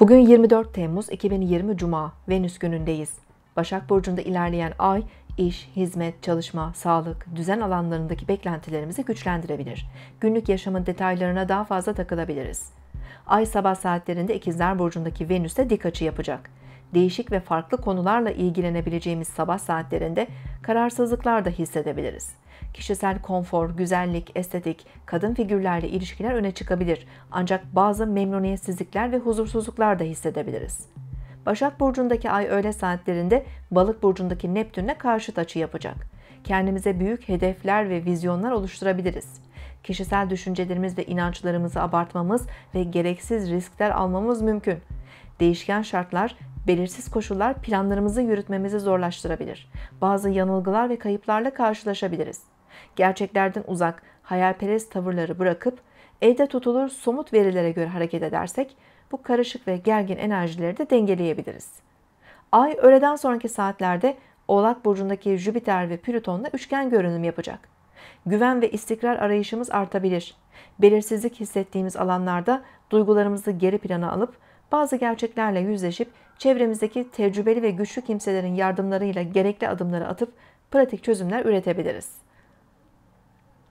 Bugün 24 Temmuz 2020 Cuma, Venüs günündeyiz. Başak Burcu'nda ilerleyen ay, iş, hizmet, çalışma, sağlık, düzen alanlarındaki beklentilerimizi güçlendirebilir. Günlük yaşamın detaylarına daha fazla takılabiliriz. Ay sabah saatlerinde İkizler Burcu'ndaki Venüs'e dik açı yapacak değişik ve farklı konularla ilgilenebileceğimiz sabah saatlerinde kararsızlıklar da hissedebiliriz. Kişisel konfor, güzellik, estetik, kadın figürlerle ilişkiler öne çıkabilir ancak bazı memnuniyetsizlikler ve huzursuzluklar da hissedebiliriz. Başak Burcu'ndaki ay öğle saatlerinde Balık Burcu'ndaki Neptün'le karşıt açı yapacak. Kendimize büyük hedefler ve vizyonlar oluşturabiliriz. Kişisel düşüncelerimiz ve inançlarımızı abartmamız ve gereksiz riskler almamız mümkün. Değişken şartlar belirsiz koşullar planlarımızı yürütmemizi zorlaştırabilir. Bazı yanılgılar ve kayıplarla karşılaşabiliriz. Gerçeklerden uzak, hayalperest tavırları bırakıp elde tutulur somut verilere göre hareket edersek bu karışık ve gergin enerjileri de dengeleyebiliriz. Ay öğleden sonraki saatlerde Oğlak burcundaki Jüpiter ve Plüton'la üçgen görünüm yapacak. Güven ve istikrar arayışımız artabilir. Belirsizlik hissettiğimiz alanlarda duygularımızı geri plana alıp bazı gerçeklerle yüzleşip çevremizdeki tecrübeli ve güçlü kimselerin yardımlarıyla gerekli adımları atıp pratik çözümler üretebiliriz.